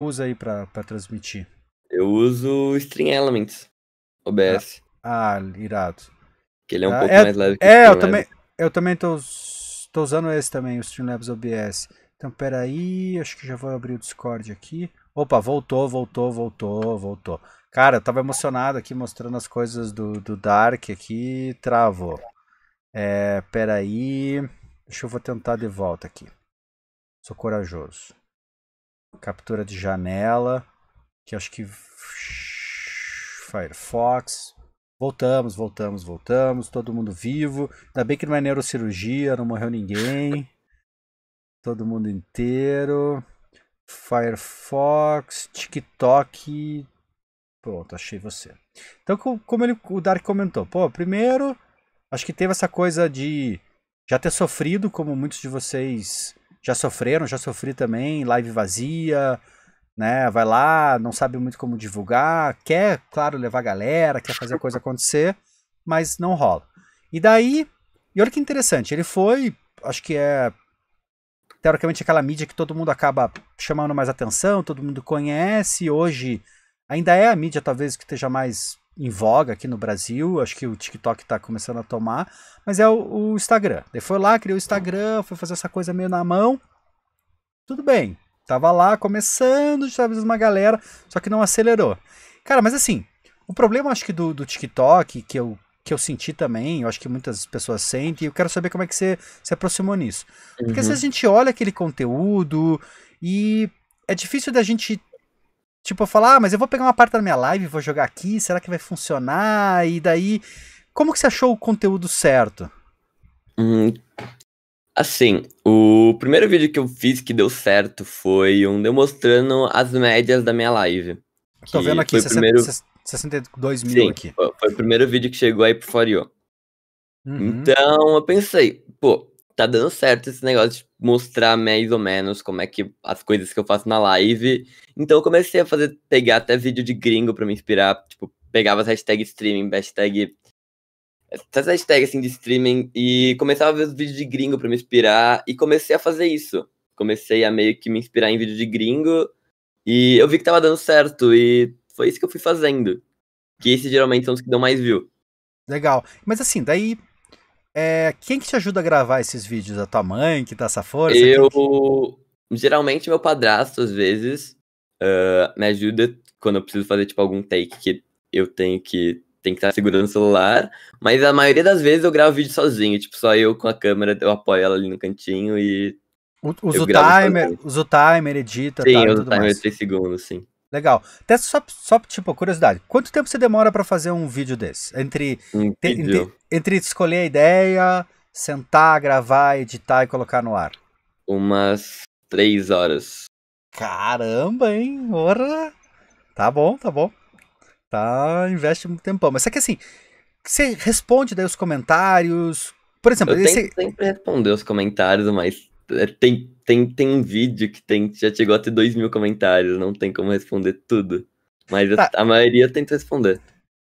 usa aí pra, pra transmitir? Eu uso stream Elements, OBS. Ah, ah irado. Que ele é um ah, pouco é, mais leve que É, o eu também, eu também tô, tô usando esse também, o Streamlabs OBS. Então, peraí, acho que já vou abrir o Discord aqui. Opa, voltou, voltou, voltou, voltou. Cara, eu tava emocionado aqui mostrando as coisas do, do Dark aqui, travou. É, peraí, deixa eu vou tentar de volta aqui. Sou corajoso captura de janela, que acho que Firefox. Voltamos, voltamos, voltamos, todo mundo vivo. Ainda bem que não é neurocirurgia, não morreu ninguém. Todo mundo inteiro. Firefox, TikTok. Pronto, achei você. Então, como ele, o Dark comentou, pô, primeiro, acho que teve essa coisa de já ter sofrido, como muitos de vocês já sofreram, já sofri também, live vazia, né? Vai lá, não sabe muito como divulgar, quer, claro, levar galera, quer fazer a coisa acontecer, mas não rola. E daí, e olha que interessante, ele foi, acho que é teoricamente aquela mídia que todo mundo acaba chamando mais atenção, todo mundo conhece, hoje ainda é a mídia talvez que esteja mais em voga aqui no Brasil, acho que o TikTok está começando a tomar, mas é o, o Instagram. Ele foi lá, criou o Instagram, foi fazer essa coisa meio na mão. Tudo bem, tava lá começando, já uma galera, só que não acelerou. Cara, mas assim, o problema acho que do, do TikTok, que eu, que eu senti também, eu acho que muitas pessoas sentem, e eu quero saber como é que você se aproximou nisso. Porque uhum. a gente olha aquele conteúdo e é difícil da gente Tipo, eu falar, ah, mas eu vou pegar uma parte da minha live, vou jogar aqui, será que vai funcionar? E daí, como que você achou o conteúdo certo? Hum, assim, o primeiro vídeo que eu fiz que deu certo foi um demonstrando as médias da minha live. Tô vendo aqui, 60, primeiro... 62 mil Sim, aqui. Foi, foi o primeiro vídeo que chegou aí pro Fario. Uhum. Então eu pensei, pô, tá dando certo esse negócio de mostrar mais ou menos como é que as coisas que eu faço na live. Então eu comecei a fazer, pegar até vídeo de gringo para me inspirar. Tipo, pegava as hashtags streaming, hashtag. Essas hashtags assim de streaming e começava a ver os vídeos de gringo para me inspirar e comecei a fazer isso. Comecei a meio que me inspirar em vídeo de gringo e eu vi que tava dando certo e foi isso que eu fui fazendo. Que esses geralmente são os que dão mais view. Legal. Mas assim, daí é, quem que te ajuda a gravar esses vídeos? A tua mãe que dá essa força? Eu. Que... Geralmente meu padrasto, às vezes, uh, me ajuda quando eu preciso fazer, tipo, algum take que eu tenho que. Tem que estar segurando o celular, mas a maioria das vezes eu gravo vídeo sozinho, tipo, só eu com a câmera, eu apoio ela ali no cantinho e Usa o timer, usa timer, edita. Sim, tá, usa o timer mais. 3 segundos, sim. Legal. Até só, só, tipo, curiosidade. Quanto tempo você demora para fazer um vídeo desse? Entre, um te, vídeo entre escolher a ideia, sentar, gravar, editar e colocar no ar? Umas três horas. Caramba, hein? Ora! Tá bom, tá bom. Tá, investe um tempão. Mas é que assim, você responde daí os comentários. Por exemplo, eu esse... sempre responder os comentários, mas é, tem, tem, tem um vídeo que tem, já chegou a ter dois mil comentários, não tem como responder tudo. Mas tá. a, a maioria tenta responder.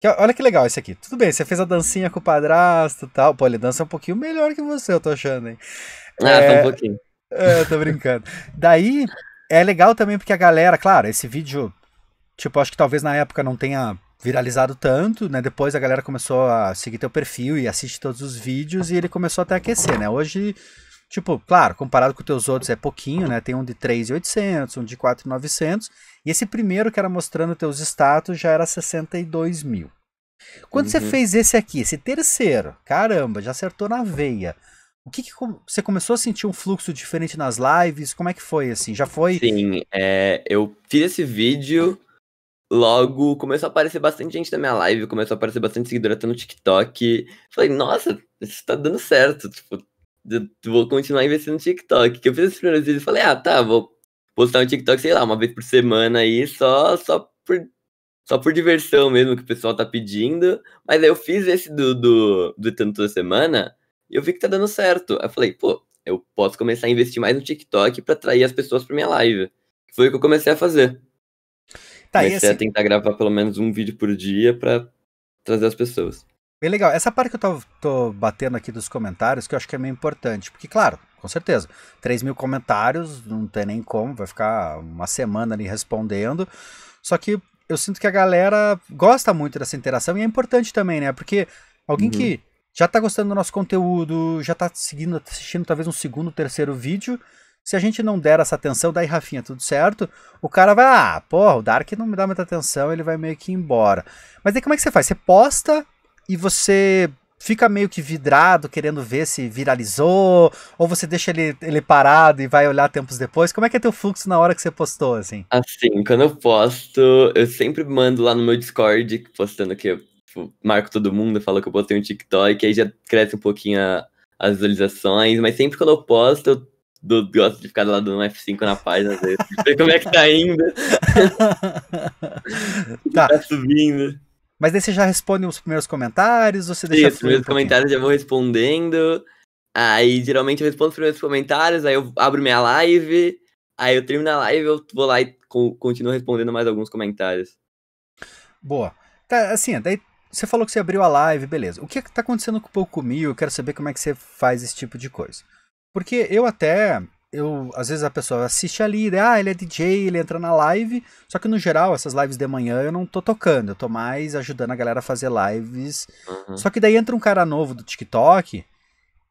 Que, olha que legal esse aqui. Tudo bem, você fez a dancinha com o padrasto e tal. Pô, ele dança um pouquinho melhor que você, eu tô achando, hein? Ah, é, tá um é, pouquinho. É, tô brincando. Daí, é legal também porque a galera, claro, esse vídeo, tipo, acho que talvez na época não tenha viralizado tanto, né? Depois a galera começou a seguir teu perfil e assiste todos os vídeos e ele começou até a aquecer, né? Hoje Tipo, claro, comparado com os teus outros é pouquinho, né? Tem um de 3,800, um de 4,900. E esse primeiro que era mostrando teus status já era 62 mil. Quando uhum. você fez esse aqui, esse terceiro, caramba, já acertou na veia. O que, que, você começou a sentir um fluxo diferente nas lives? Como é que foi assim? Já foi? Sim, é, eu fiz esse vídeo, logo começou a aparecer bastante gente na minha live, começou a aparecer bastante seguidor até no TikTok. Falei, nossa, isso tá dando certo, tipo, eu vou continuar investindo no TikTok. Que eu fiz esses primeiros vídeos e falei, ah, tá, vou postar um TikTok, sei lá, uma vez por semana aí, só, só por. Só por diversão mesmo que o pessoal tá pedindo. Mas aí eu fiz esse do, do, do tanto toda semana e eu vi que tá dando certo. Aí eu falei, pô, eu posso começar a investir mais no TikTok para atrair as pessoas para minha live. Foi o que eu comecei a fazer. Tá, comecei assim... a tentar gravar pelo menos um vídeo por dia para trazer as pessoas. Bem legal. Essa parte que eu tô, tô, batendo aqui dos comentários, que eu acho que é meio importante. Porque, claro, com certeza, 3 mil comentários, não tem nem como, vai ficar uma semana ali respondendo. Só que eu sinto que a galera gosta muito dessa interação e é importante também, né? Porque alguém uhum. que já tá gostando do nosso conteúdo, já tá seguindo, tá assistindo talvez um segundo, terceiro vídeo. Se a gente não der essa atenção, daí Rafinha, tudo certo, o cara vai, ah, porra, o Dark não me dá muita atenção, ele vai meio que embora. Mas aí como é que você faz? Você posta e você fica meio que vidrado, querendo ver se viralizou, ou você deixa ele, ele parado e vai olhar tempos depois? Como é que é teu fluxo na hora que você postou, assim? Assim, quando eu posto, eu sempre mando lá no meu Discord, postando que eu tipo, marco todo mundo, falo que eu postei um TikTok, aí já cresce um pouquinho a, as visualizações, mas sempre quando eu posto, eu do, gosto de ficar lá do F5 na página, às vezes. ver como é que tá indo. tá. tá subindo. Mas daí você já responde os primeiros comentários, você deixa Isso, os primeiros um comentários já vou respondendo. Aí geralmente eu respondo os primeiros comentários, aí eu abro minha live, aí eu termino a live, eu vou lá e continuo respondendo mais alguns comentários. Boa. Tá, assim, daí você falou que você abriu a live, beleza. O é que tá acontecendo com o Pouco Mil? Eu quero saber como é que você faz esse tipo de coisa. Porque eu até eu às vezes a pessoa assiste ali, né, ah, ele é DJ, ele entra na live, só que no geral essas lives de manhã eu não tô tocando, eu tô mais ajudando a galera a fazer lives. Uhum. Só que daí entra um cara novo do TikTok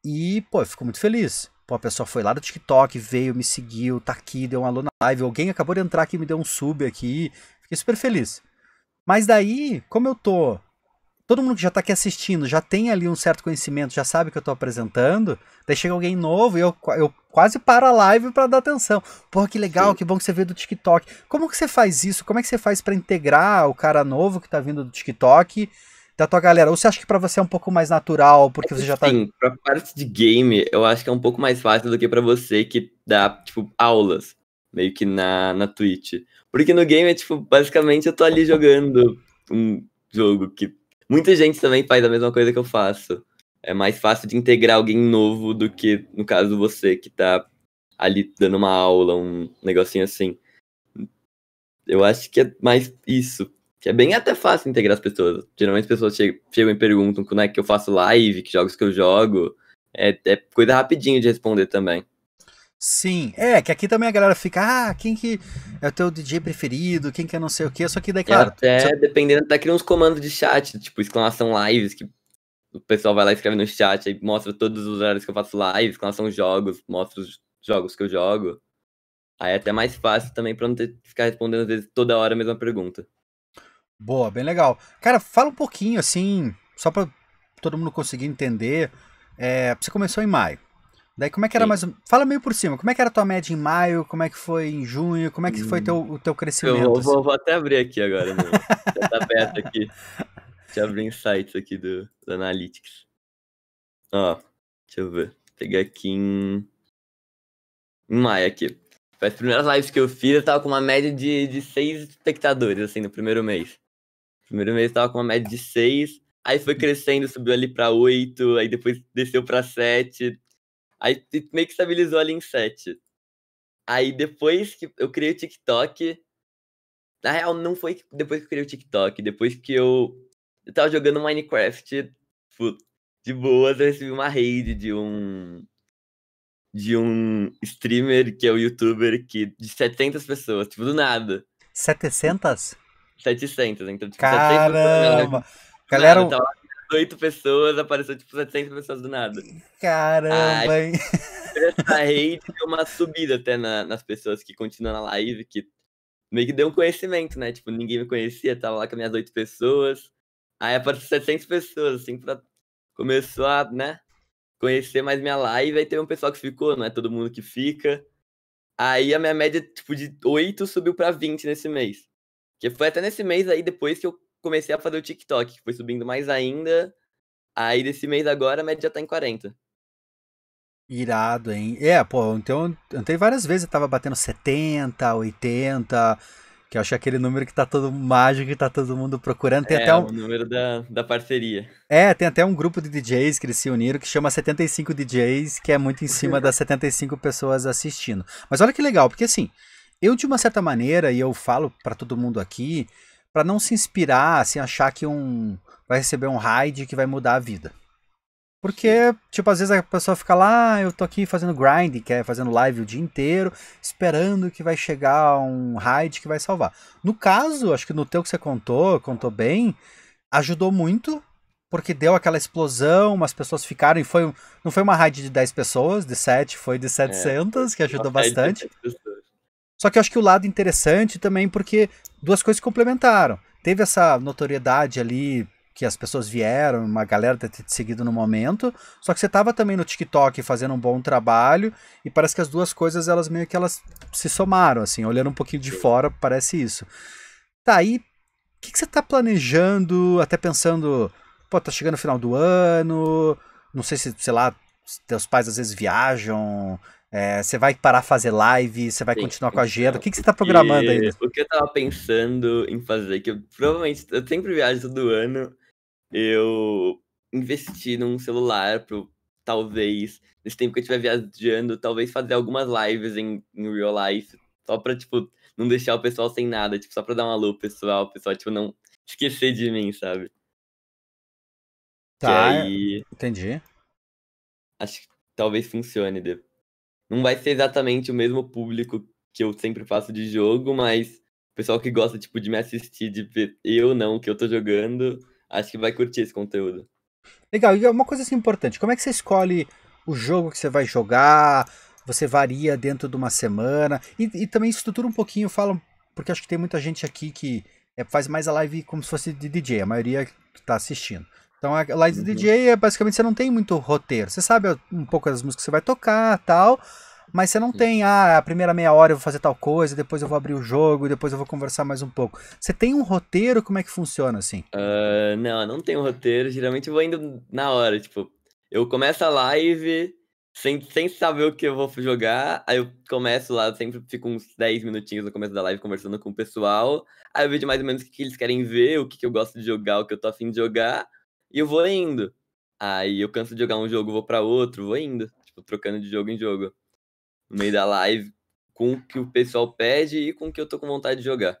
e, pô, eu fico muito feliz. Pô, a pessoa foi lá do TikTok, veio, me seguiu, tá aqui, deu um alô na live, alguém acabou de entrar aqui, me deu um sub aqui, fiquei super feliz. Mas daí, como eu tô todo mundo que já está aqui assistindo já tem ali um certo conhecimento, já sabe que eu estou apresentando, daí chega alguém novo e eu, eu quase paro a live para dar atenção. Porra, que legal, Sim. que bom que você veio do TikTok. Como que você faz isso? Como é que você faz para integrar o cara novo que está vindo do TikTok da tua galera? Ou você acha que para você é um pouco mais natural, porque você já está Sim, pra parte de game, eu acho que é um pouco mais fácil do que para você que dá, tipo, aulas, meio que na, na Twitch. Porque no game é, tipo, basicamente eu tô ali jogando um jogo que Muita gente também faz a mesma coisa que eu faço. É mais fácil de integrar alguém novo do que, no caso, você que tá ali dando uma aula, um negocinho assim. Eu acho que é mais isso. Que é bem até fácil integrar as pessoas. Geralmente as pessoas chegam, e perguntam como é que eu faço live, que jogos que eu jogo. É, é coisa rapidinho de responder também. Sim, é, que aqui também a galera fica, ah, quem que é o teu DJ preferido, quem que é não sei o quê, só que daí, claro... É, só... dependendo, daqui uns comandos de chat, tipo, exclamação lives, que o pessoal vai lá e escreve no chat, aí mostra todos os horários que eu faço live, exclamação jogos, mostra os jogos que eu jogo. Aí é até mais fácil também pra não ter que ficar respondendo, às vezes, toda hora a mesma pergunta. Boa, bem legal. Cara, fala um pouquinho, assim, só pra todo mundo conseguir entender, é, você começou em maio, Daí como é que era Sim. mais. Fala meio por cima, como é que era a tua média em maio? Como é que foi em junho? Como é que foi hum. teu, o teu crescimento? Eu vou, assim? vou até abrir aqui agora, meu. tá aberto aqui. Deixa eu abrir insights aqui do, do Analytics. Ó, deixa eu ver. peguei pegar aqui em. Em maio aqui. As primeiras lives que eu fiz, eu tava com uma média de, de seis espectadores, assim, no primeiro mês. Primeiro mês eu tava com uma média de seis. Aí foi crescendo, subiu ali pra oito, aí depois desceu pra sete, Aí meio que estabilizou ali em 7. Aí depois que eu criei o TikTok. Na real, não foi depois que eu criei o TikTok, depois que eu, eu tava jogando Minecraft tipo, de boas, eu recebi uma raid de um. De um streamer que é o um youtuber que, de 700 pessoas, tipo, do nada. 700? 700, então, tipo, Caramba! 700 pessoas, Galera, tava oito pessoas, apareceu tipo 700 pessoas do nada. Caramba, hein? Essa rede deu uma subida até na, nas pessoas que continuam na live, que meio que deu um conhecimento, né? Tipo, ninguém me conhecia, tava lá com minhas oito pessoas. Aí apareceu 700 pessoas, assim, pra... começou a, né, conhecer mais minha live. Aí teve um pessoal que ficou, não é todo mundo que fica. Aí a minha média, tipo, de 8 subiu pra 20 nesse mês. Que foi até nesse mês aí, depois que eu comecei a fazer o TikTok, que foi subindo mais ainda. Aí desse mês agora a média tá em 40. Irado, hein? É, pô, então eu entrei várias vezes, eu tava batendo 70, 80, que eu acho aquele número que tá todo mágico, que tá todo mundo procurando. Tem é, até um... o número da, da parceria. É, tem até um grupo de DJs que eles se uniram, que chama 75 DJs, que é muito em cima das 75 pessoas assistindo. Mas olha que legal, porque assim, eu de uma certa maneira, e eu falo para todo mundo aqui, para não se inspirar, assim, achar que um vai receber um raid que vai mudar a vida. Porque, tipo, às vezes a pessoa fica lá, ah, eu tô aqui fazendo grind, que é fazendo live o dia inteiro, esperando que vai chegar um raid que vai salvar. No caso, acho que no teu que você contou, contou bem, ajudou muito, porque deu aquela explosão, umas pessoas ficaram, e foi, não foi uma raid de 10 pessoas, de 7, foi de 700, é, que ajudou bastante. Só que eu acho que o lado interessante também, porque duas coisas complementaram. Teve essa notoriedade ali que as pessoas vieram, uma galera ter te seguido no momento, só que você estava também no TikTok fazendo um bom trabalho e parece que as duas coisas elas meio que elas se somaram, assim, olhando um pouquinho de fora, parece isso. Tá aí, o que, que, você está planejando, até pensando, pô, tá chegando o final do ano, não sei se, sei lá, teus pais às vezes viajam, é, você vai parar fazer live? Você vai Sim, continuar com a agenda? O que, que você está programando aí? O que eu estava pensando em fazer, que eu provavelmente eu sempre viajo todo ano, eu investi num celular para talvez, nesse tempo que eu estiver viajando, talvez fazer algumas lives em, em real life, só para tipo, não deixar o pessoal sem nada, tipo, só para dar uma alô pessoal, o pessoal, tipo, não esquecer de mim, sabe? Tá, aí, entendi. Acho que talvez funcione depois não vai ser exatamente o mesmo público que eu sempre faço de jogo, mas o pessoal que gosta, tipo, de me assistir, de ver eu não, que eu tô jogando, acho que vai curtir esse conteúdo. Legal, e é uma coisa assim importante, como é que você escolhe o jogo que você vai jogar? Você varia dentro de uma semana? E, e também estrutura um pouquinho, fala, porque acho que tem muita gente aqui que é, faz mais a live como se fosse de DJ, a maioria que tá assistindo. Então, a Light uhum. DJ é basicamente você não tem muito roteiro. Você sabe um pouco das músicas que você vai tocar tal, mas você não Sim. tem, ah, a primeira meia hora eu vou fazer tal coisa, depois eu vou abrir o jogo, depois eu vou conversar mais um pouco. Você tem um roteiro? Como é que funciona assim? Uh, não, não tem roteiro. Geralmente eu vou indo na hora. Tipo, eu começo a live sem, sem saber o que eu vou jogar, aí eu começo lá, sempre fico uns 10 minutinhos no começo da live conversando com o pessoal. Aí eu vejo mais ou menos o que, que eles querem ver, o que, que eu gosto de jogar, o que eu tô afim de jogar. E eu vou indo. Aí eu canso de jogar um jogo, vou para outro, vou indo. Tipo, trocando de jogo em jogo. No meio da live, com o que o pessoal pede e com o que eu tô com vontade de jogar.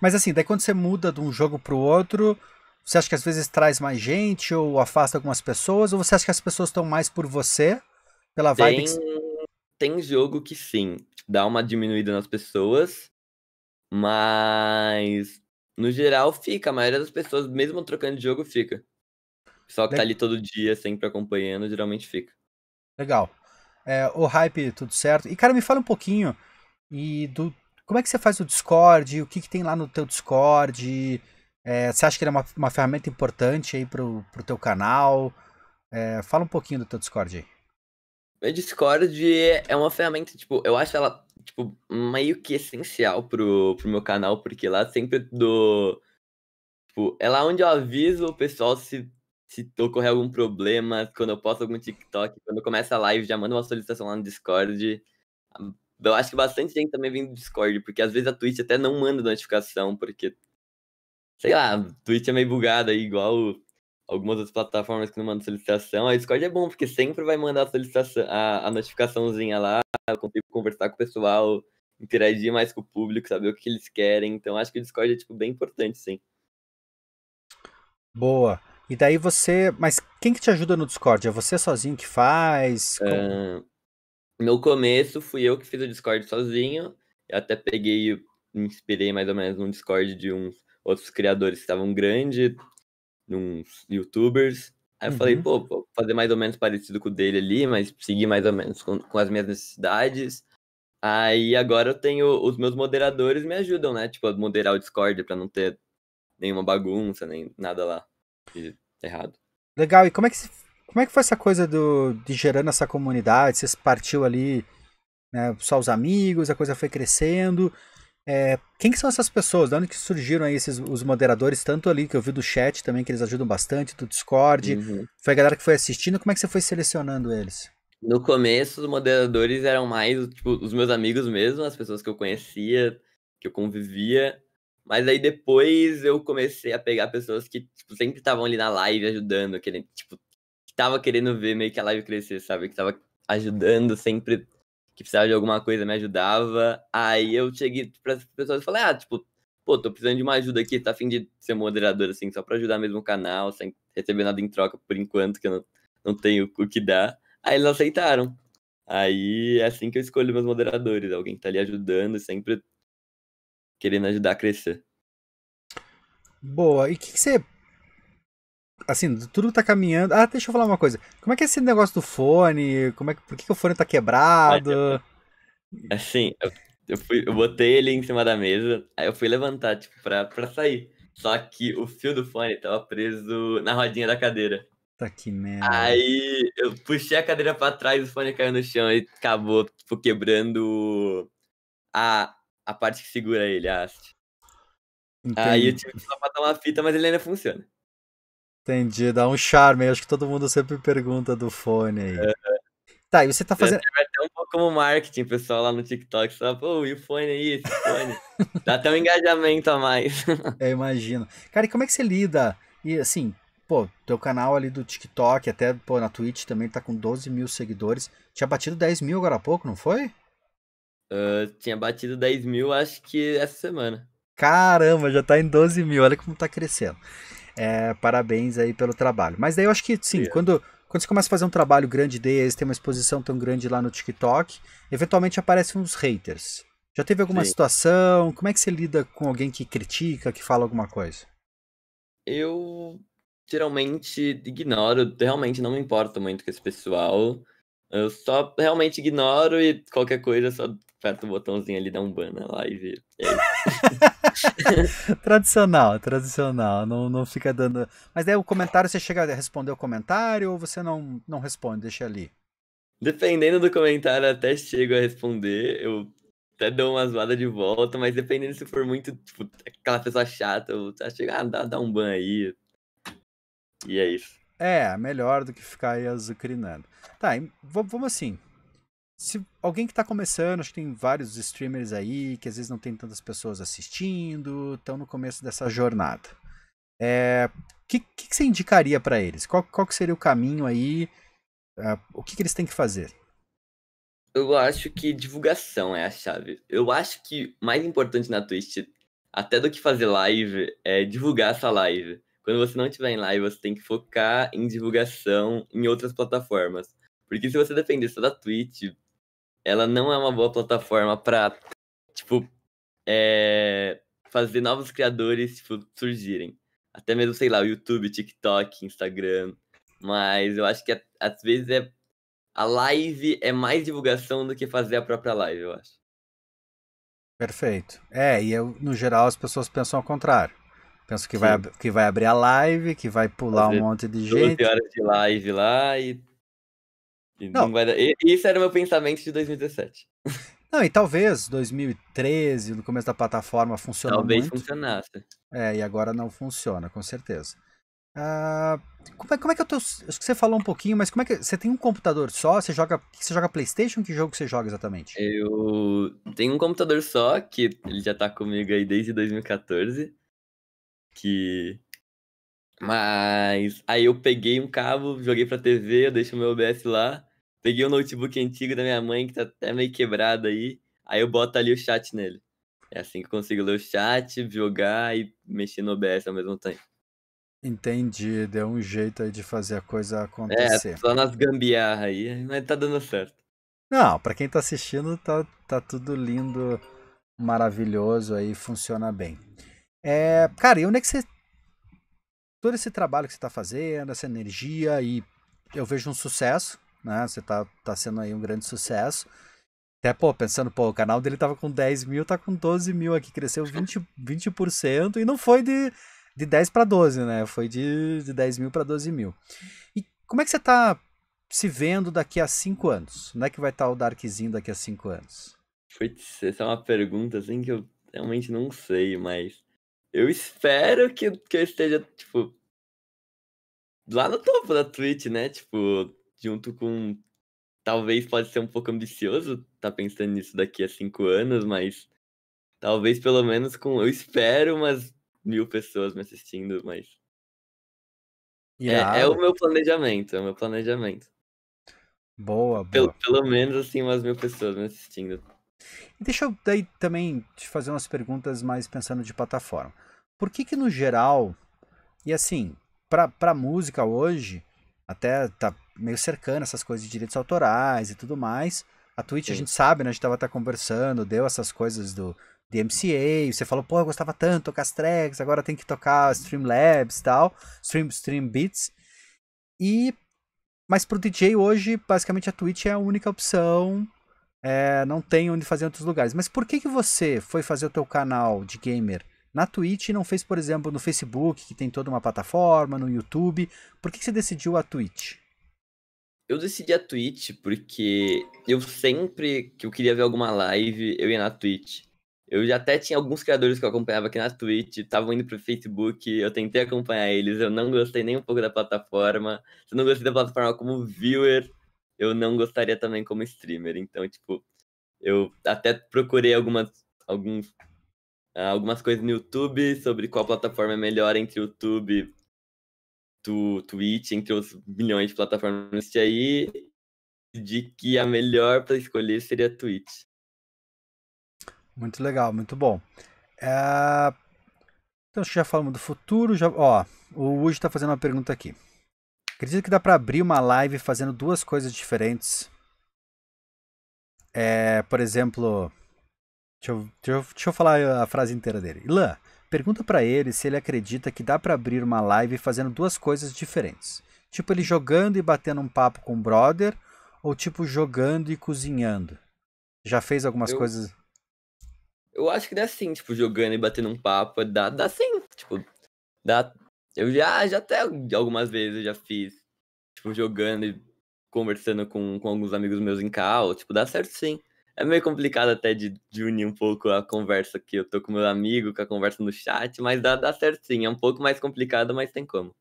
Mas assim, daí quando você muda de um jogo pro outro, você acha que às vezes traz mais gente ou afasta algumas pessoas? Ou você acha que as pessoas estão mais por você? Pela vibe tem, que... tem jogo que sim, dá uma diminuída nas pessoas, mas no geral fica, a maioria das pessoas, mesmo trocando de jogo, fica pessoal que Le... tá ali todo dia, sempre acompanhando, geralmente fica. Legal. É, o hype, tudo certo. E, cara, me fala um pouquinho e do como é que você faz o Discord, o que, que tem lá no teu Discord. É, você acha que ele é uma, uma ferramenta importante aí pro, pro teu canal? É, fala um pouquinho do teu Discord aí. O Discord é uma ferramenta, tipo, eu acho ela, tipo, meio que essencial pro, pro meu canal, porque lá sempre do... Tipo, é lá onde eu aviso o pessoal se se ocorrer algum problema, quando eu posto algum TikTok, quando começa a live, já manda uma solicitação lá no Discord. Eu acho que bastante gente também vem do Discord, porque às vezes a Twitch até não manda notificação, porque. Sei lá, a Twitch é meio bugada aí, igual algumas outras plataformas que não mandam solicitação. A Discord é bom, porque sempre vai mandar a solicitação, a, a notificaçãozinha lá, eu consigo conversar com o pessoal, interagir mais com o público, saber o que eles querem. Então acho que o Discord é, tipo, bem importante, sim. Boa. E daí você. Mas quem que te ajuda no Discord? É você sozinho que faz? Como... Uh, no começo fui eu que fiz o Discord sozinho. Eu até peguei, me inspirei mais ou menos num Discord de uns outros criadores que estavam grandes, uns youtubers. Aí eu uhum. falei, pô, vou fazer mais ou menos parecido com o dele ali, mas seguir mais ou menos com, com as minhas necessidades. Aí agora eu tenho. Os meus moderadores me ajudam, né? Tipo, a moderar o Discord pra não ter nenhuma bagunça, nem nada lá. Tá errado. Legal, e como é que, como é que foi essa coisa do, de gerando essa comunidade? Vocês partiu ali né, só os amigos, a coisa foi crescendo. É, quem que são essas pessoas? De onde que surgiram aí esses, os moderadores, tanto ali que eu vi do chat também, que eles ajudam bastante, do Discord. Uhum. Foi a galera que foi assistindo, como é que você foi selecionando eles? No começo, os moderadores eram mais tipo, os meus amigos mesmo, as pessoas que eu conhecia, que eu convivia. Mas aí depois eu comecei a pegar pessoas que tipo, sempre estavam ali na live ajudando, querendo, tipo, que tava querendo ver meio que a live crescer, sabe? Que tava ajudando sempre que precisava de alguma coisa, me ajudava. Aí eu cheguei para as pessoas e falei: "Ah, tipo, pô, tô precisando de uma ajuda aqui, tá afim de ser moderador assim, só para ajudar mesmo o canal, sem receber nada em troca por enquanto, que eu não, não tenho o que dar". Aí eles aceitaram. Aí é assim que eu escolho meus moderadores, alguém que tá ali ajudando sempre querendo ajudar a crescer. Boa. E o que, que, você. Assim, tudo tá caminhando. Ah, deixa eu falar uma coisa. Como é que é esse negócio do fone? Como é que... Por que, que o fone tá quebrado? Assim, eu, fui, eu botei ele em cima da mesa, aí eu fui levantar, tipo, pra, pra sair. Só que o fio do fone tava preso na rodinha da cadeira. Tá que merda. Aí eu puxei a cadeira pra trás, o fone caiu no chão e acabou, tipo, quebrando a, a parte que segura ele, a haste. Entendi. Aí eu tive que só botar uma fita, mas ele ainda funciona. Entendi, dá um charme. acho que todo mundo sempre pergunta do fone aí. É. Tá, e você tá fazendo. Vai até um pouco como marketing, pessoal, lá no TikTok. Só, pô, e o fone aí, esse fone. dá até um engajamento a mais. eu imagino. Cara, e como é que você lida? E assim, pô, teu canal ali do TikTok, até pô, na Twitch também tá com 12 mil seguidores. Tinha batido 10 mil agora há pouco, não foi? Uh, tinha batido 10 mil, acho que essa semana. Caramba, já tá em 12 mil, olha como tá crescendo. É, parabéns aí pelo trabalho. Mas daí eu acho que sim, yeah. quando, quando você começa a fazer um trabalho grande deles, tem uma exposição tão grande lá no TikTok, eventualmente aparecem uns haters. Já teve alguma sim. situação? Como é que você lida com alguém que critica, que fala alguma coisa? Eu geralmente ignoro, realmente não me importo muito com esse pessoal. Eu só realmente ignoro e qualquer coisa só aperta o botãozinho ali da Umbanda lá e vira. É tradicional, tradicional. Não, não fica dando. Mas daí o comentário, você chega a responder o comentário ou você não, não responde, deixa ali? Dependendo do comentário, até chego a responder. Eu até dou uma zoada de volta, mas dependendo se for muito, tipo, aquela pessoa chata, eu até chego, ah, dar um ban aí. E é isso. É, melhor do que ficar aí azucrinando. Tá, vamos assim. Se alguém que está começando, acho que tem vários streamers aí, que às vezes não tem tantas pessoas assistindo, estão no começo dessa jornada. O é, que, que, você indicaria para eles? Qual, qual que seria o caminho aí? É, o que, que eles têm que fazer? Eu acho que divulgação é a chave. Eu acho que mais importante na Twitch, até do que fazer live, é divulgar essa live quando você não estiver em live, você tem que focar em divulgação em outras plataformas. Porque se você depender só da Twitch, ela não é uma boa plataforma pra, tipo, é, fazer novos criadores tipo, surgirem. Até mesmo, sei lá, o YouTube, TikTok, Instagram. Mas eu acho que às vezes é, a live é mais divulgação do que fazer a própria live, eu acho. Perfeito. É, e eu, no geral as pessoas pensam ao contrário. Penso que vai, que vai abrir a live, que vai pular um monte de gente. horas de live lá e. e não. não vai dar... E, isso era o meu pensamento de 2017. Não, e talvez 2013, no começo da plataforma, funcionou talvez muito. Talvez funcionasse. É, e agora não funciona, com certeza. Ah, como, é, como é que eu tô. Acho que você falou um pouquinho, mas como é que. Você tem um computador só? Você joga. Você joga Playstation? Que jogo você joga exatamente? Eu tenho um computador só, que ele já tá comigo aí desde 2014 que. Mas aí eu peguei um cabo, joguei pra TV, eu deixo meu OBS lá. Peguei um notebook antigo da minha mãe, que tá até meio quebrado aí. Aí eu boto ali o chat nele. É assim que eu consigo ler o chat, jogar e mexer no OBS ao mesmo tempo. Entendi, deu um jeito aí de fazer a coisa é, acontecer. É, só nas gambiarra aí, mas tá dando certo. Não, para quem tá assistindo, tá, tá tudo lindo, maravilhoso aí, funciona bem. É, cara, e onde é que você. Todo esse trabalho que você está fazendo, essa energia, e eu vejo um sucesso, né? Você está tá sendo aí um grande sucesso. Até, pô, pensando, pô, o canal dele tava com 10 mil, tá com 12 mil aqui, cresceu 20%, 20% e não foi de, de 10 para 12, né? Foi de, de 10 mil para 12 mil. E como é que você tá se vendo daqui a 5 anos? Onde é que vai estar tá o Darkzinho daqui a 5 anos? Putz, essa é uma pergunta assim que eu realmente não sei, mas eu espero que, que eu esteja, tipo, lá no topo da Twitch, né? Tipo, junto com. Talvez pode ser um pouco ambicioso tá pensando nisso daqui a cinco anos, mas talvez pelo menos com. Eu espero umas mil pessoas me assistindo, mas. É, é, o meu planejamento, é o meu planejamento. Boa, boa. Pelo, pelo menos assim, umas mil pessoas me assistindo deixa eu daí também te fazer umas perguntas mais pensando de plataforma. Por que que no geral, e assim, para música hoje, até tá meio cercando essas coisas de direitos autorais e tudo mais. A Twitch Sim. a gente sabe, né? A gente tava até conversando, deu essas coisas do DMCA, você falou, pô, eu gostava tanto tocar as tracks, agora tem que tocar Streamlabs e tal, Stream, Stream Beats. E... Mas pro DJ hoje, basicamente a Twitch é a única opção é, não tem onde fazer em outros lugares. Mas por que, que você foi fazer o teu canal de gamer na Twitch e não fez, por exemplo, no Facebook, que tem toda uma plataforma, no YouTube? Por que, que você decidiu a Twitch? Eu decidi a Twitch porque eu sempre que eu queria ver alguma live, eu ia na Twitch. Eu já até tinha alguns criadores que eu acompanhava aqui na Twitch, estavam indo pro Facebook, eu tentei acompanhar eles, eu não gostei nem um pouco da plataforma, eu não gostei da plataforma como viewer, eu não gostaria também como streamer. Então, tipo, eu até procurei algumas, alguns, ah, algumas coisas no YouTube sobre qual plataforma é melhor entre YouTube, tu, Twitch, entre os milhões de plataformas que aí, de que a melhor para escolher seria Twitch. Muito legal, muito bom. É... Então, já falamos do futuro, já... ó, o Uji está fazendo uma pergunta aqui. Acredito que dá para abrir uma live fazendo duas coisas diferentes. É, por exemplo, deixa eu, deixa eu, deixa eu falar a frase inteira dele. Ilan, pergunta para ele se ele acredita que dá para abrir uma live fazendo duas coisas diferentes. Tipo ele jogando e batendo um papo com o brother, ou tipo jogando e cozinhando. Já fez algumas eu... coisas? Eu acho que dá sim, tipo, jogando e batendo um papo, dá, dá sim, tipo, dá eu já, já até algumas vezes já fiz. Tipo, jogando e conversando com, com alguns amigos meus em call Tipo, dá certo sim. É meio complicado até de, de, unir um pouco a conversa que eu tô com meu amigo, com a conversa no chat, mas dá, dá certo sim. É um pouco mais complicado, mas tem como.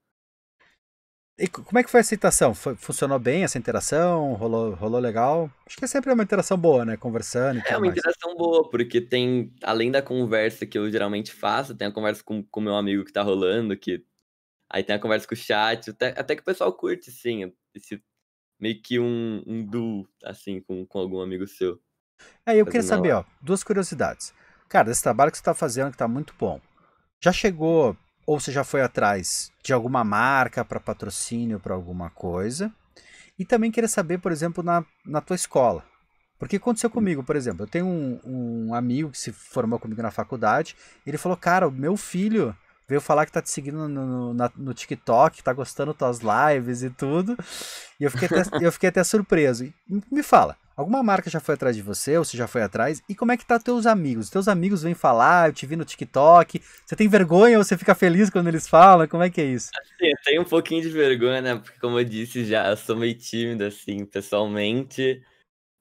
E como é que foi a aceitação? funcionou bem essa interação? Rolou, rolou legal? Acho que é sempre uma interação boa, né? Conversando e é tudo É uma mais. interação boa, porque tem, além da conversa que eu geralmente faço, tem a conversa com o meu amigo que tá rolando, que Aí tem a conversa com o chat, até, até que o pessoal curte, sim, esse meio que um, um duo, assim, com, com algum amigo seu. É, eu queria saber, ó, duas curiosidades. Cara, esse trabalho que você tá fazendo, que tá muito bom, já chegou ou você já foi atrás de alguma marca para patrocínio, para alguma coisa? E também queria saber, por exemplo, na, na tua escola. Porque aconteceu uhum. comigo, por exemplo, eu tenho um, um amigo que se formou comigo na faculdade, ele falou, cara, o meu filho veio falar que tá te seguindo no, no, na, no TikTok, tá gostando tuas lives e tudo. E eu fiquei até, eu fiquei até surpreso. me fala, alguma marca já foi atrás de você, ou você já foi atrás? E como é que tá teus amigos? Teus amigos vêm falar, ah, eu te vi no TikTok. Você tem vergonha ou você fica feliz quando eles falam? Como é que é isso? Assim, eu tenho um pouquinho de vergonha, né? Porque como eu disse já, eu sou meio tímido, assim, pessoalmente.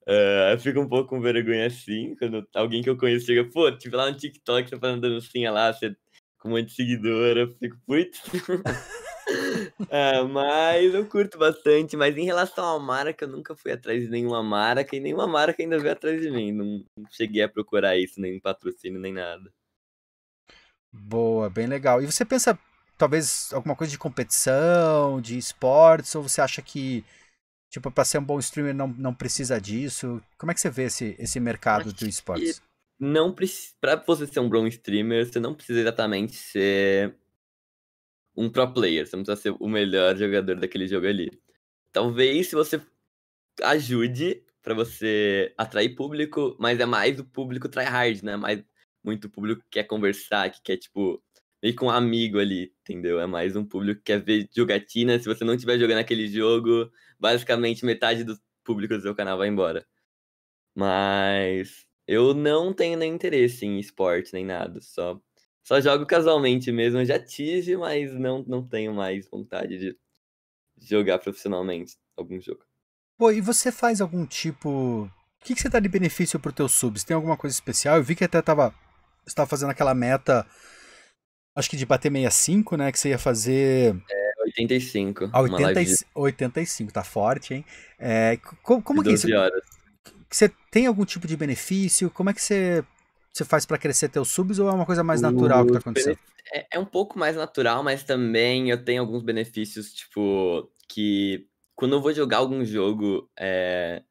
Uh, eu fico um pouco com vergonha assim, quando alguém que eu conheço chega, pô, tive lá no TikTok, você falando tá fazendo dancinha lá, você com um monte de seguidora, fico puto. ah, mas eu curto bastante. Mas em relação à marca, eu nunca fui atrás de nenhuma marca e nenhuma marca ainda veio atrás de mim. Não cheguei a procurar isso, nem patrocínio, nem nada. Boa, bem legal. E você pensa, talvez, alguma coisa de competição, de esportes, ou você acha que, tipo, para ser um bom streamer não, não precisa disso? Como é que você vê esse, esse mercado Acho do esportes? não para você ser um bom streamer, você não precisa exatamente ser um pro player, você não precisa ser o melhor jogador daquele jogo ali. Talvez se você ajude para você atrair público, mas é mais o público tryhard, né? Mais muito público que quer conversar, que quer tipo meio com um amigo ali, entendeu? É mais um público que quer ver jogatina. Se você não estiver jogando aquele jogo, basicamente metade do público do seu canal vai embora. Mas eu não tenho nem interesse em esporte nem nada, só só jogo casualmente mesmo. já tive, mas não não tenho mais vontade de jogar profissionalmente algum jogo. Pô, e você faz algum tipo? O que, que você dá de benefício pro teu subs? Tem alguma coisa especial? Eu vi que até tava você tava fazendo aquela meta acho que de bater 65, né, que você ia fazer é. 85. Ah, 80, 85, tá forte, hein? É, como, como que é isso? Horas você tem algum tipo de benefício? Como é que você, você faz para crescer teus subs ou é uma coisa mais natural o que tá acontecendo? É, é, um pouco mais natural, mas também eu tenho alguns benefícios, tipo, que quando eu vou jogar algum jogo, é...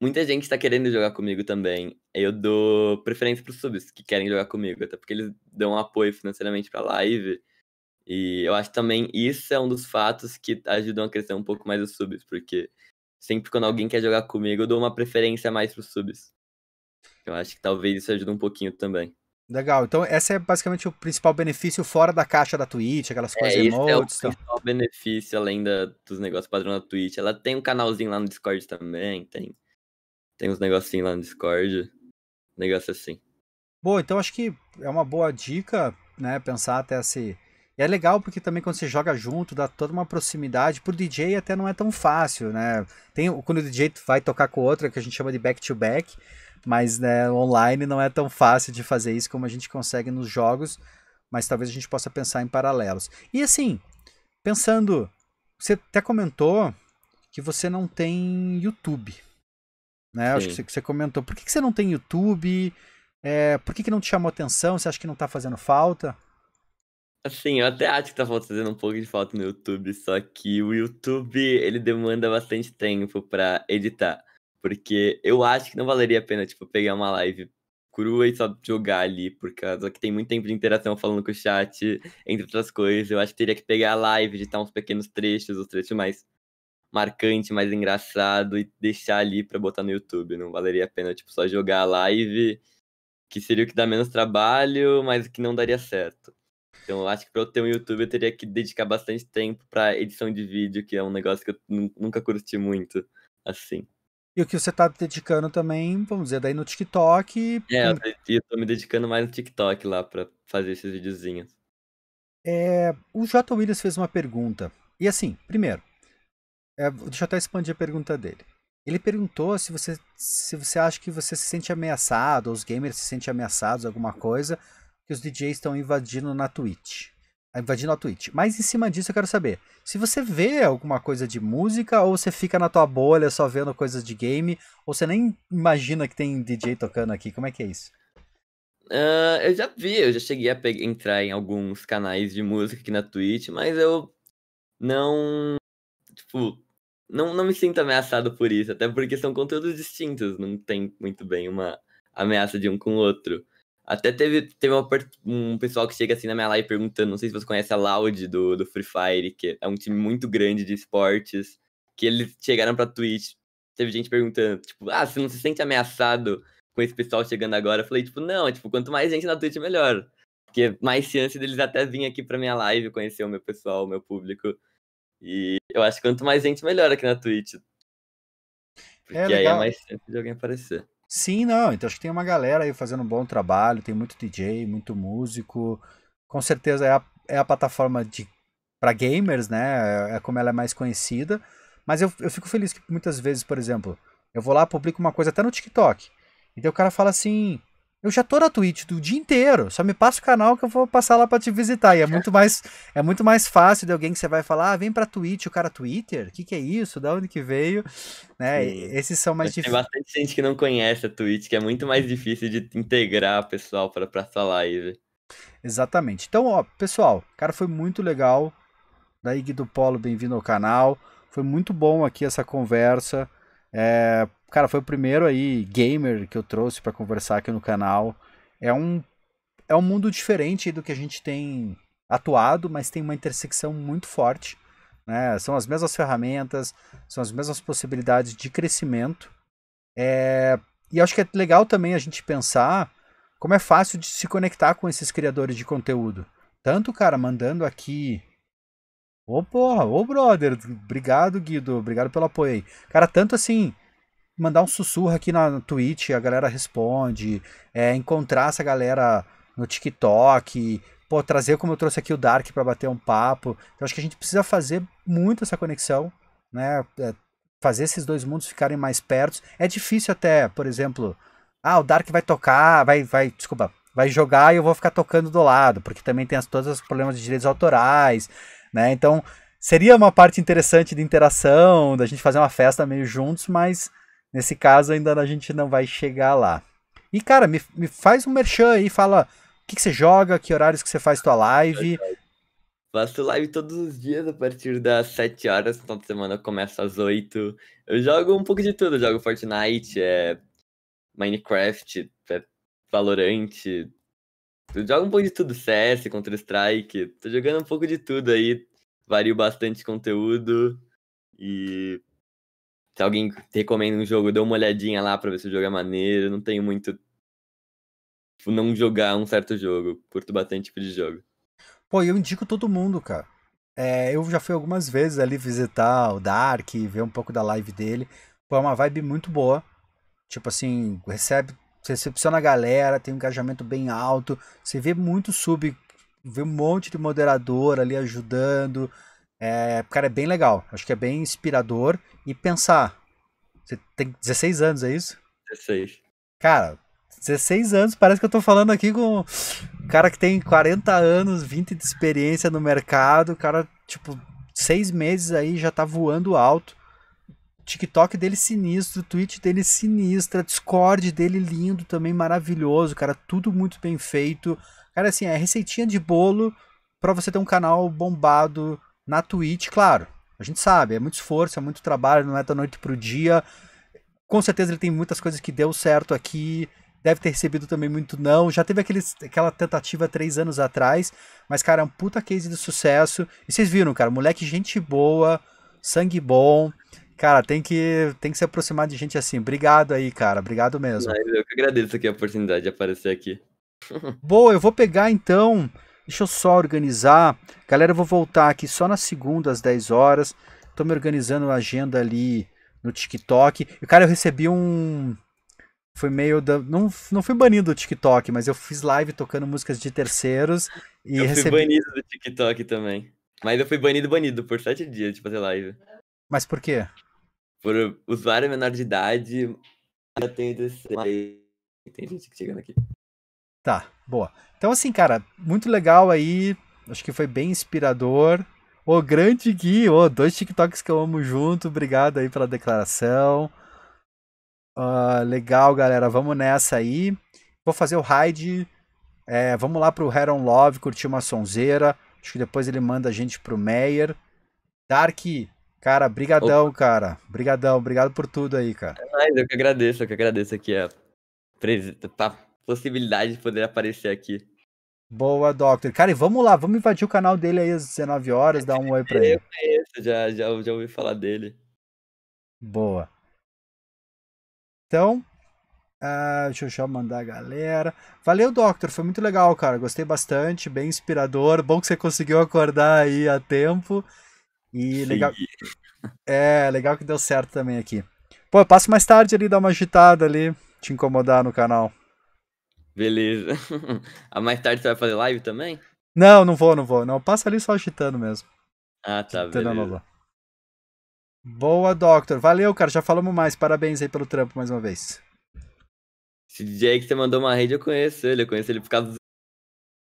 muita gente está querendo jogar comigo também. Eu dou preferência para os subs que querem jogar comigo, até porque eles dão apoio financeiramente para a live. E eu acho também isso é um dos fatos que ajudam a crescer um pouco mais os subs, porque sempre quando alguém quer jogar comigo, eu dou uma preferência mais pros subs. Eu acho que talvez isso ajude um pouquinho também. Legal, então esse é basicamente o principal benefício fora da caixa da Twitch, aquelas é, coisas emotes. É o principal benefício, além da, dos negócios padrão da Twitch. Ela tem um canalzinho lá no Discord também, tem, tem uns negocinhos lá no Discord, negócio assim. Bom, então acho que é uma boa dica, né, pensar até se é legal porque também quando você joga junto, dá toda uma proximidade. Pro DJ até não é tão fácil, né? Tem, quando o DJ vai tocar com outra, que a gente chama de back-to-back, -back, mas né, online não é tão fácil de fazer isso como a gente consegue nos jogos, mas talvez a gente possa pensar em paralelos. E assim, pensando, você até comentou que você não tem YouTube. Né? Acho que você comentou. Por que, você não tem YouTube? É, por que, que não te chamou atenção? Você acha que não está fazendo falta? Assim, eu até acho que tá fazendo um pouco de falta no YouTube, só que o YouTube, ele demanda bastante tempo para editar. Porque eu acho que não valeria a pena, tipo, pegar uma live crua e só jogar ali, por causa que tem muito tempo de interação falando com o chat, entre outras coisas. Eu acho que teria que pegar a live, editar uns pequenos trechos, os trechos mais marcantes, mais engraçados, e deixar ali para botar no YouTube. Não valeria a pena, tipo, só jogar a live, que seria o que dá menos trabalho, mas o que não daria certo. Então eu acho que para eu ter um YouTube eu teria que dedicar bastante tempo para edição de vídeo, que é um negócio que eu nunca curti muito, assim. E o que você tá dedicando também, vamos dizer, daí no TikTok. É, eu, tô me dedicando mais no TikTok lá para fazer esses videozinhos. É, o J. Williams fez uma pergunta. E assim, primeiro, é, deixa eu até expandir a pergunta dele. Ele perguntou se você, se você acha que você se sente ameaçado, ou os gamers se sentem ameaçados, alguma coisa, que os DJs estão invadindo na Twitch. Ah, invadindo a Twitch. Mas em cima disso eu quero saber, se você vê alguma coisa de música ou você fica na tua bolha só vendo coisas de game ou você nem imagina que tem DJ tocando aqui, como é que é isso? Uh, eu já vi, eu já cheguei a pegar, entrar em alguns canais de música aqui na Twitch, mas eu não. Tipo, não, não me sinto ameaçado por isso, até porque são conteúdos distintos, não tem muito bem uma ameaça de um com o outro. Até teve, teve uma, um pessoal que chega assim na minha live perguntando, não sei se você conhece a Loud do, do Free Fire, que é um time muito grande de esportes, que eles chegaram pra Twitch, teve gente perguntando, tipo, ah, você não se sente ameaçado com esse pessoal chegando agora? Eu falei, tipo, não, tipo, quanto mais gente na Twitch, melhor. Porque mais chance deles até vir aqui pra minha live conhecer o meu pessoal, o meu público. E eu acho que quanto mais gente, melhor aqui na Twitch. Porque é, aí é mais chance de alguém aparecer. Sim, não. Então acho que tem uma galera aí fazendo um bom trabalho, tem muito DJ, muito músico. Com certeza é a, é a plataforma de para gamers, né? É, é como ela é mais conhecida. Mas eu, eu fico feliz que muitas vezes, por exemplo, eu vou lá, publico uma coisa até no TikTok. E daí o cara fala assim: eu já tô na Twitch do dia inteiro. Só me passa o canal que eu vou passar lá para te visitar. E é muito mais é muito mais fácil de alguém que você vai falar, ah, vem para Twitch, o cara Twitter, o que, que é isso, da onde que veio, né? Esses são mais difíceis. Tem bastante gente que não conhece a Twitch, que é muito mais difícil de integrar o pessoal para para sua live. Exatamente. Então, ó, pessoal, cara, foi muito legal. daí do Polo, bem-vindo ao canal. Foi muito bom aqui essa conversa. É, cara, foi o primeiro aí gamer que eu trouxe para conversar aqui no canal. É um é um mundo diferente do que a gente tem atuado, mas tem uma intersecção muito forte, né? São as mesmas ferramentas, são as mesmas possibilidades de crescimento. É... e acho que é legal também a gente pensar como é fácil de se conectar com esses criadores de conteúdo. Tanto, cara, mandando aqui Ô, oh, porra, ô, oh, brother, obrigado, Guido, obrigado pelo apoio aí. Cara, tanto assim, mandar um sussurro aqui na, Twitch, a galera responde. É, encontrar essa galera no TikTok. Pô, trazer como eu trouxe aqui o Dark para bater um papo. Então acho que a gente precisa fazer muito essa conexão, né? É, fazer esses dois mundos ficarem mais perto. É difícil até, por exemplo, ah, o Dark vai tocar, vai, vai, desculpa, vai jogar e eu vou ficar tocando do lado, porque também tem as, todos os problemas de direitos autorais, né? Então, seria uma parte interessante de interação, da gente fazer uma festa meio juntos, mas Nesse caso, ainda a gente não vai chegar lá. E, cara, me, me faz um merchan aí, fala o que, que você joga, que horários que você faz tua live. Faço live todos os dias a partir das 7 horas, então final de semana começa às 8. Eu jogo um pouco de tudo, jogo Fortnite, é Minecraft, é Valorant, eu jogo um pouco de tudo, CS, Counter-Strike, tô jogando um pouco de tudo aí, vario bastante conteúdo e se alguém te recomenda um jogo, dê uma olhadinha lá pra ver se o jogo é maneiro. Não tenho muito. Tipo, não jogar um certo jogo. Curto bastante tipo de jogo. Pô, eu indico todo mundo, cara. É, eu já fui algumas vezes ali visitar o Dark, ver um pouco da live dele. Pô, é uma vibe muito boa. Tipo assim, recebe, recepciona a galera, tem um engajamento bem alto. Você vê muito sub, vê um monte de moderador ali ajudando. É, cara, é bem legal. Acho que é bem inspirador. E pensar. Você tem 16 anos, é isso? 16. Cara, 16 anos, parece que eu tô falando aqui com um cara que tem 40 anos, 20 de experiência no mercado. cara, tipo, seis meses aí já tá voando alto. TikTok dele sinistro, Twitch dele sinistra, Discord dele lindo também, maravilhoso, cara, tudo muito bem feito. Cara, assim, é receitinha de bolo para você ter um canal bombado, na Twitch, claro. A gente sabe, é muito esforço, é muito trabalho, não é da noite pro dia. Com certeza ele tem muitas coisas que deu certo aqui, deve ter recebido também muito não. Já teve aquele aquela tentativa três anos atrás, mas, cara, é um puta case de sucesso. E vocês viram, cara, moleque, gente boa, sangue bom. Cara, tem que, tem que se aproximar de gente assim. Obrigado aí, cara. Obrigado mesmo. Eu que agradeço aqui a oportunidade de aparecer aqui. Boa, eu vou pegar então Deixa eu só organizar. Galera, eu vou voltar aqui só na segunda às 10 horas. Estou me organizando a agenda ali no TikTok. E, cara, eu recebi um. Foi meio da. Não, não fui banido do TikTok, mas eu fiz live tocando músicas de terceiros. E eu recebi... fui banido do TikTok também. Mas eu fui banido, banido por sete dias de fazer live. Mas por quê? Por usuário menor de idade. Já tem 16. Tem gente chegando aqui. Tá, boa. Então, assim, cara, muito legal aí. Acho que foi bem inspirador. Ô, grande Gui, ô, dois TikToks que eu amo junto. Obrigado aí pela declaração. Uh, legal, galera. Vamos nessa aí. Vou fazer o raid. É, vamos lá pro Heron Love curtir uma sonzeira. Acho que depois ele manda a gente pro Meyer. Dark, cara, brigadão, Opa. cara. Brigadão, obrigado por tudo aí, cara. É mais, eu que agradeço, eu que agradeço aqui é presença. Tá possibilidade de poder aparecer aqui. Boa, Doctor. Cara, e vamos lá, vamos invadir o canal dele aí às 19 horas, dar um oi pra ele. Eu é já, já, já ouvi falar dele. Boa. Então, ah, deixa eu já mandar a galera. Valeu, Doctor. Foi muito legal, cara. Gostei bastante, bem inspirador. Bom que você conseguiu acordar aí a tempo. E Sim. legal. É, legal que deu certo também aqui. Pô, eu passo mais tarde ali, dar uma agitada ali, te incomodar no canal. Beleza. A ah, mais tarde você vai fazer live também? Não, não vou, não vou. Não, passa ali só agitando mesmo. Ah, tá, beleza. Boa, Doctor. Valeu, cara. Já falamos mais. Parabéns aí pelo trampo mais uma vez. Esse DJ que você mandou uma rede, eu conheço ele. Eu conheço ele por causa do